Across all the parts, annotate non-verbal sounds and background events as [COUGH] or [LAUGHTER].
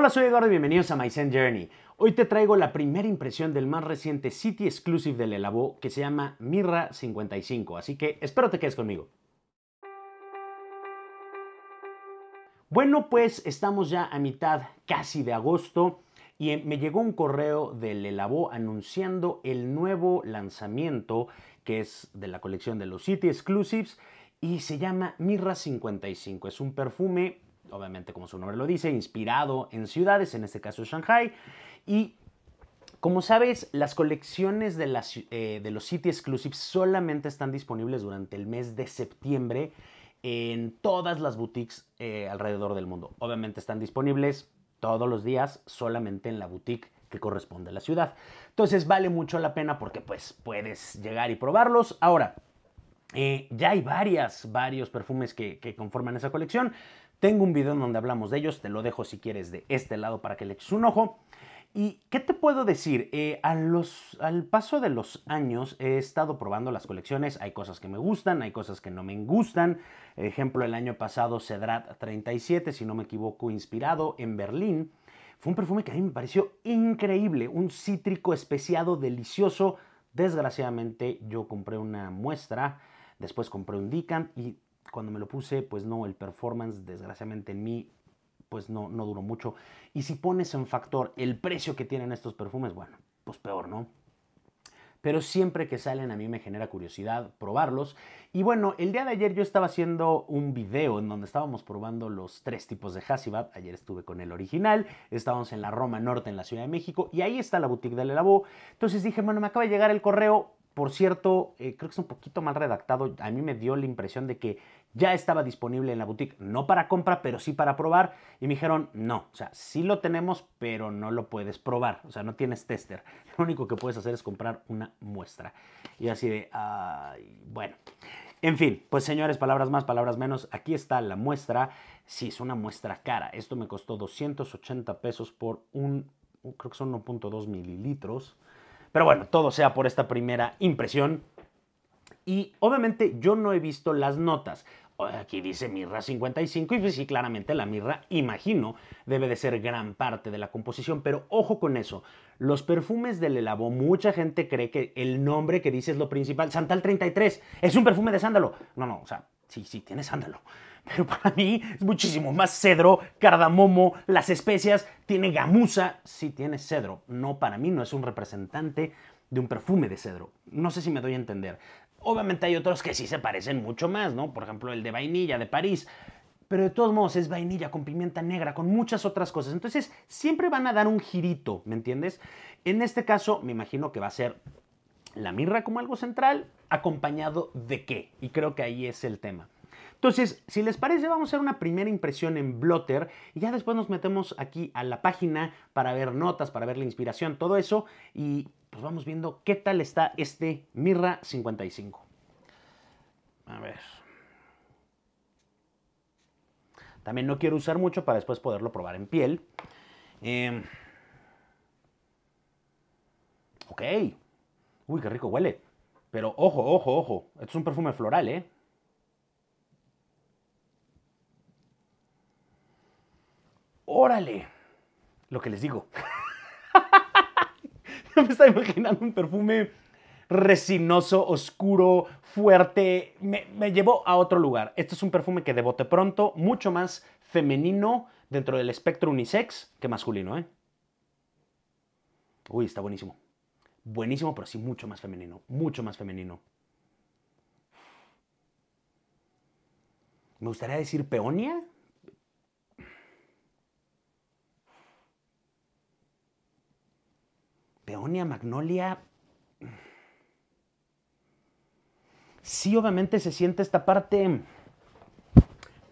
Hola, soy Eduardo y bienvenidos a My Zen Journey. Hoy te traigo la primera impresión del más reciente City Exclusive del Elabo que se llama Mirra 55, así que espero te quedes conmigo. Bueno, pues estamos ya a mitad casi de agosto y eh, me llegó un correo del Elabo anunciando el nuevo lanzamiento que es de la colección de los City Exclusives y se llama Mirra 55. Es un perfume obviamente como su nombre lo dice, inspirado en ciudades, en este caso Shanghai. Y como sabes, las colecciones de, eh, de los City Exclusives solamente están disponibles durante el mes de septiembre en todas las boutiques eh, alrededor del mundo. Obviamente están disponibles todos los días solamente en la boutique que corresponde a la ciudad. Entonces vale mucho la pena porque pues puedes llegar y probarlos. Ahora, eh, ya hay varias, varios perfumes que, conforman esa colección. Tengo un video en donde hablamos de ellos, te lo dejo si quieres de este lado para que le eches un ojo. ¿Y qué te puedo decir? Eh, a los, al paso de los años he estado probando las colecciones. Hay cosas que me gustan, hay cosas que no me gustan. Ejemplo, el año pasado Cedrat 37, si no me equivoco, inspirado en Berlín. Fue un perfume que a mí me pareció increíble, un cítrico especiado delicioso. Desgraciadamente yo compré una muestra, después compré un Dican y cuando me lo puse, pues no, el performance desgraciadamente en mí pues no, no duró mucho. Y si pones en factor el precio que tienen estos perfumes, bueno, pues peor, ¿no? Pero siempre que salen a mí me genera curiosidad probarlos. Y bueno, el día de ayer yo estaba haciendo un video en donde estábamos probando los tres tipos de Hasibat. Ayer estuve con el original, estábamos en la Roma Norte, en la Ciudad de México, y ahí está la boutique de Le Entonces dije, bueno, me acaba de llegar el correo, por cierto, eh, creo que es un poquito mal redactado. A mí me dio la impresión de que ya estaba disponible en la boutique, no para compra, pero sí para probar. Y me dijeron, no, o sea, sí lo tenemos, pero no lo puedes probar. O sea, no tienes tester. [LAUGHS] Lo único que puedes hacer es comprar una muestra. Y así de, bueno. En fin, pues señores, palabras más, palabras menos. Aquí está la muestra. Sí, es una muestra cara. Esto me costó 280 pesos por un, creo que son 1.2 mililitros. Pero bueno, todo sea por esta primera impresión. Y obviamente yo no he visto las notas. Aquí dice Mirra 55 y pues sí, claramente la Mirra, imagino, debe de ser gran parte de la composición, pero ojo con eso. Los perfumes del Elabo, mucha gente cree que el nombre que dice es lo principal. Santal 33, es un perfume de sándalo. No, no, o sea, sí, sí, tiene sándalo. Pero para mí es muchísimo más cedro, cardamomo, las especias, tiene gamuza, sí tiene cedro. No, para mí no es un representante de un perfume de cedro. No sé si me doy a entender. Obviamente hay otros que sí se parecen mucho más, ¿no? Por ejemplo, el de vainilla de París. Pero de todos modos es vainilla con pimienta negra, con muchas otras cosas. Entonces siempre van a dar un girito, ¿me entiendes? En este caso me imagino que va a ser la mirra como algo central, acompañado de qué. Y creo que ahí es el tema. Entonces, si les parece, vamos a hacer una primera impresión en Blotter y ya después nos metemos aquí a la página para ver notas, para ver la inspiración, todo eso y pues vamos viendo qué tal está este Mirra 55. A ver. También no quiero usar mucho para después poderlo probar en piel. Em, ok. Uy, qué rico huele. Pero ojo, ojo, ojo. Esto es un perfume floral, ¿eh? Órale, lo que les digo. [LAUGHS] me estaba imaginando un perfume resinoso, oscuro, fuerte. Me, me, llevó a otro lugar. Este es un perfume que de pronto, mucho más femenino dentro del espectro unisex que masculino, ¿eh? Uy, está buenísimo. Buenísimo, pero sí mucho más femenino. Mucho más femenino. Me gustaría decir peonia, Peonia, Magnolia. Sí, obviamente se siente esta parte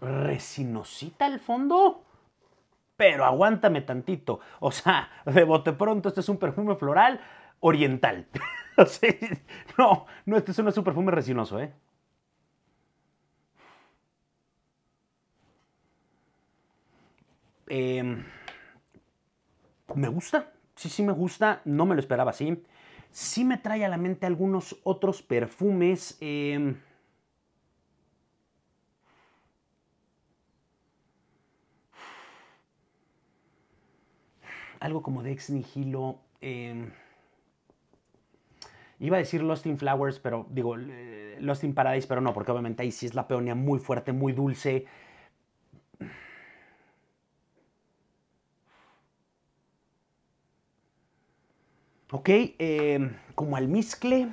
resinosita al fondo, pero aguántame tantito. O sea, de bote pronto, este es un perfume floral oriental. [LAUGHS] no, no, este no es un perfume resinoso, ¿eh? Eh, me gusta sí, sí me gusta, no me lo esperaba así. Sí me trae a la mente algunos otros perfumes. Em, algo como de ex nihilo. Em, iba a decir Lost in Flowers, pero digo, eh, Lost in Paradise, pero no, porque obviamente ahí sí es la peonía muy fuerte, muy dulce. ¿ok? Eh, como almizcle,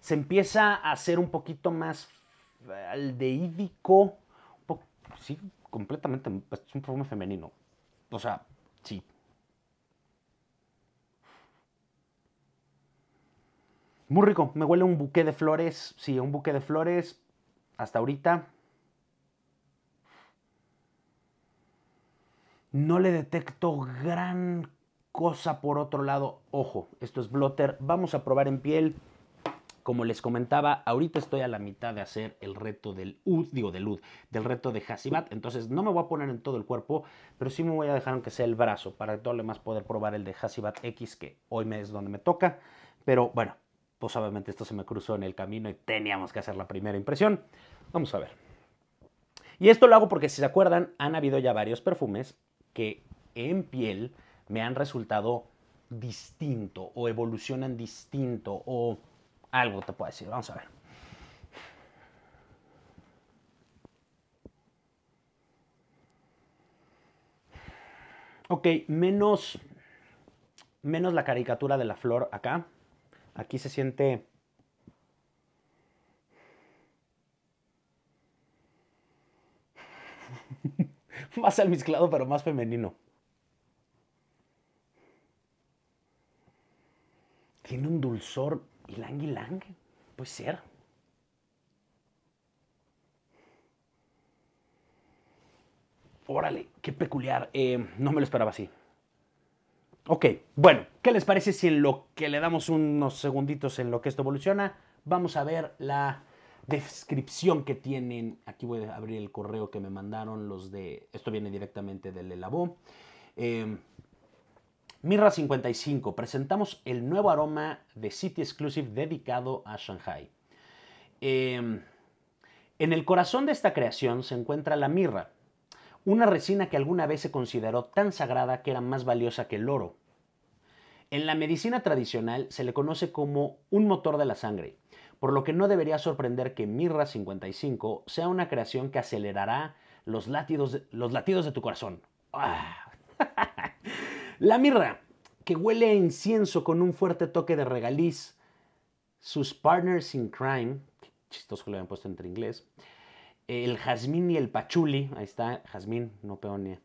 se empieza a hacer un poquito más aldeídico. sí, completamente, pues, es un perfume femenino, o sea, sí. Muy rico, me huele un buque de flores, sí, un buque de flores, hasta ahorita. No le detecto gran cosa por otro lado, ojo, esto es blotter, vamos a probar en piel. Como les comentaba, ahorita estoy a la mitad de hacer el reto del UD, digo del UD, del reto de Hasibat, entonces no me voy a poner en todo el cuerpo, pero sí me voy a dejar aunque sea el brazo para todo lo demás poder probar el de Hasibat X, que hoy es donde me toca, pero bueno, pues obviamente esto se me cruzó en el camino y teníamos que hacer la primera impresión. Vamos a ver. Y esto lo hago porque si se acuerdan, han habido ya varios perfumes que en piel me han resultado distinto o evolucionan distinto o algo te puedo decir. Vamos a ver. Ok, menos, menos la caricatura de la flor acá. Aquí se siente... [LAUGHS] más al pero más femenino. tiene un dulzor ylang ylang. Puede ser. Órale, qué peculiar. Eh, no me lo esperaba así. Ok, bueno, ¿qué les parece si en lo que le damos unos segunditos en lo que esto evoluciona, vamos a ver la descripción que tienen. Aquí voy a abrir el correo que me mandaron los de... Esto viene directamente del Elabó. Eh, Mirra 55, presentamos el nuevo aroma de City Exclusive dedicado a Shanghai. Em, en el corazón de esta creación se encuentra la mirra, una resina que alguna vez se consideró tan sagrada que era más valiosa que el oro. En la medicina tradicional se le conoce como un motor de la sangre, por lo que no debería sorprender que Mirra 55 sea una creación que acelerará los latidos de, los latidos de tu corazón. ¡Ah! [LAUGHS] La mirra, que huele a incienso con un fuerte toque de regaliz. Sus partners in crime, chistoso que lo habían puesto entre inglés. El jazmín y el pachuli, ahí está, jazmín, no peonía.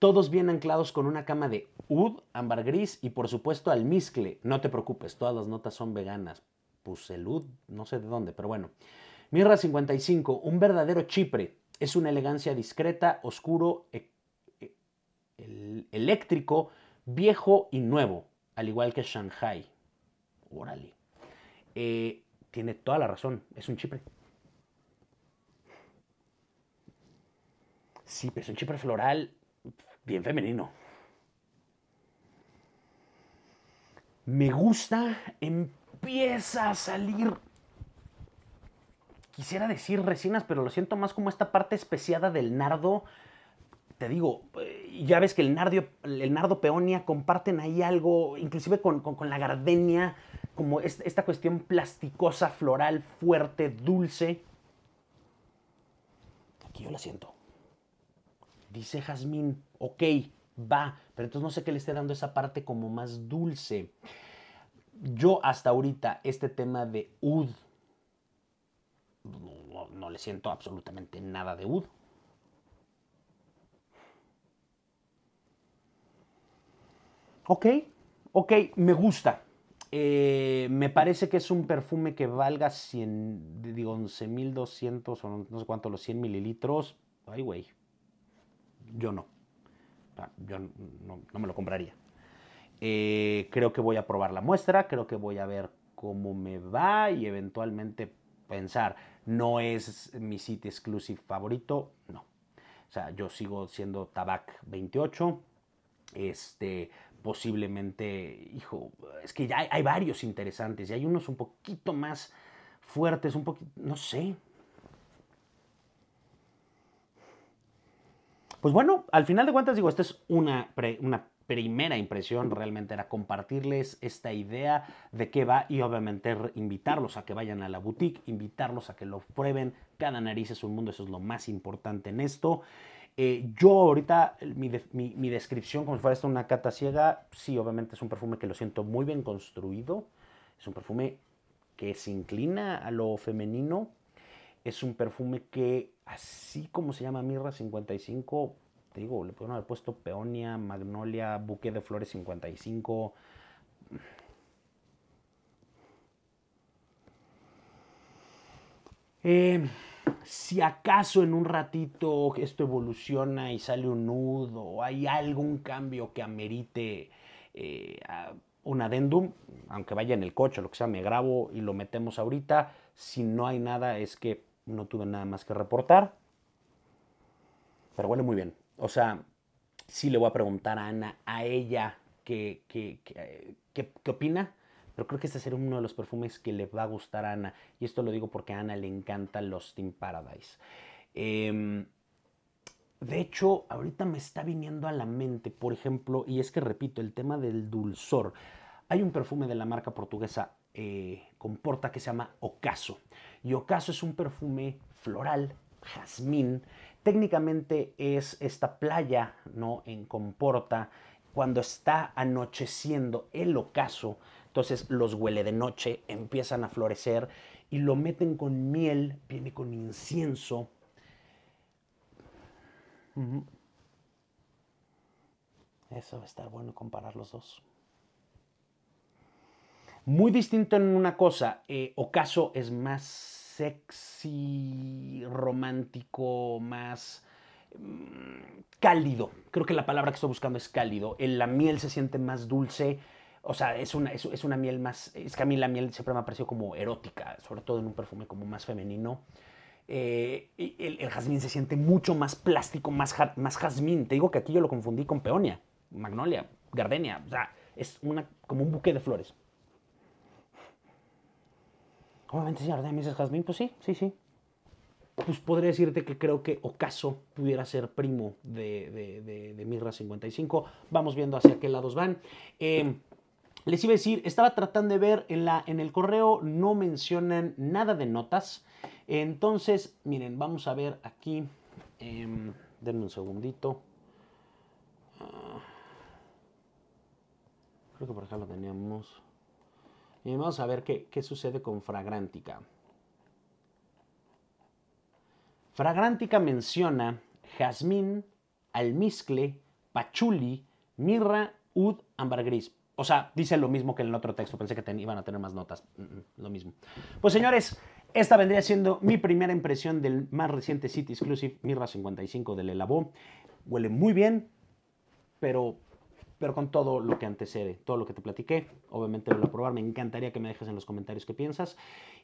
Todos bien anclados con una cama de ud, ámbar gris y por supuesto almizcle. No te preocupes, todas las notas son veganas. Pues el Ud, no sé de dónde, pero bueno. Mirra 55, un verdadero chipre. Es una elegancia discreta, oscuro, e eléctrico viejo y nuevo, al igual que Shanghai. Órale. Eh, tiene toda la razón, es un chipre. Sí, pero es un chipre floral bien femenino. Me gusta, empieza a salir. Quisiera decir resinas, pero lo siento más como esta parte especiada del nardo te digo, eh, ya ves que el, nardio, el nardo peonia comparten ahí algo, inclusive con, la gardenia, como esta cuestión plasticosa, floral, fuerte, dulce. Aquí yo la siento. Dice Jazmín, ok, va, pero entonces no sé qué le esté dando esa parte como más dulce. Yo hasta ahorita este tema de UD, no, no le siento absolutamente nada de UD. Ok, ok, me gusta. Eh, me parece que es un perfume que valga 100, digo, 11.200 o no sé cuánto, los 100 mililitros. Ay, güey. Yo no. Yo no, me lo compraría. Eh, creo que voy a probar la muestra, creo que voy a ver cómo me va y eventualmente pensar, no es mi sitio exclusive favorito, no. O sea, yo sigo siendo Tabac 28. Este, posiblemente, hijo, es que ya hay, varios interesantes y hay unos un poquito más fuertes, un poquito, no sé. Pues bueno, al final de cuentas digo, esta es una, una primera impresión realmente era compartirles esta idea de qué va y obviamente invitarlos a que vayan a la boutique, invitarlos a que lo prueben. Cada nariz es un mundo, eso es lo más importante en esto. Eh, yo ahorita, mi, descripción, como si fuera esto una cata ciega, sí, obviamente es un perfume que lo siento muy bien construido. Es un perfume que se inclina a lo femenino. Es un perfume que, así como se llama Mirra 55, te digo, le puedo haber puesto peonia, magnolia, buque de flores 55. Eh, si acaso en un ratito esto evoluciona y sale un nudo o hay algún cambio que amerite eh, un adendum, aunque vaya en el coche, lo que sea, me grabo y lo metemos ahorita. Si no hay nada, es que no tuve nada más que reportar. Pero huele muy bien. O sea, sí le voy a preguntar a Ana, a ella, qué, qué, qué, qué opina pero creo que este será uno de los perfumes que le va a gustar a Ana. Y esto lo digo porque a Ana le encanta los Team Paradise. Em, de hecho, ahorita me está viniendo a la mente, por ejemplo, y es que repito, el tema del dulzor. Hay un perfume de la marca portuguesa eh, Comporta que se llama Ocaso. Y Ocaso es un perfume floral, jazmín. Técnicamente es esta playa, ¿no? En Comporta, cuando está anocheciendo el ocaso, entonces los huele de noche, empiezan a florecer y lo meten con miel, viene con incienso. Eso va a estar bueno comparar los dos. Muy distinto en una cosa, eh, Ocaso es más sexy, romántico, más mm, cálido. Creo que la palabra que estoy buscando es cálido. En la miel se siente más dulce, o sea, es una, es, una miel más, es que a mí la miel siempre me ha parecido como erótica, sobre todo en un perfume como más femenino. Eh, el, jazmín se siente mucho más plástico, más, más jazmín. Te digo que aquí yo lo confundí con peonia, magnolia, gardenia. O sea, es una, como un buque de flores. Obviamente, si gardenia me jazmín, pues sí, sí, sí. Pues podría decirte que creo que ocaso pudiera ser primo de, de, de, de Mirra 55. Vamos viendo hacia qué lados van. Eh, les iba a decir, estaba tratando de ver en, la, en el correo, no mencionan nada de notas. Entonces, miren, vamos a ver aquí. Em, denme un segundito. Ah, creo que por acá lo teníamos. Y vamos a ver qué, sucede con Fragrántica. Fragrántica menciona jazmín, almizcle, pachuli, mirra, ud, ambargris. O sea, dice lo mismo que en el otro texto. Pensé que iban a tener más notas. lo mismo. Pues señores, esta vendría siendo mi primera impresión del más reciente City Exclusive Mirra 55 del Elabó. Huele muy bien, pero pero con todo lo que antecede, todo lo que te platiqué. Obviamente lo probar, me encantaría que me dejes en los comentarios qué piensas.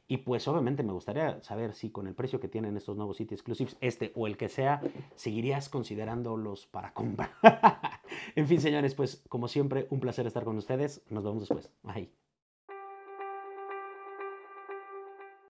Y pues obviamente me gustaría saber si con el precio que tienen estos nuevos sitios exclusives, este o el que sea, seguirías considerándolos para compra. [LAUGHS] en fin, señores, pues como siempre, un placer estar con ustedes. Nos vemos después. Bye.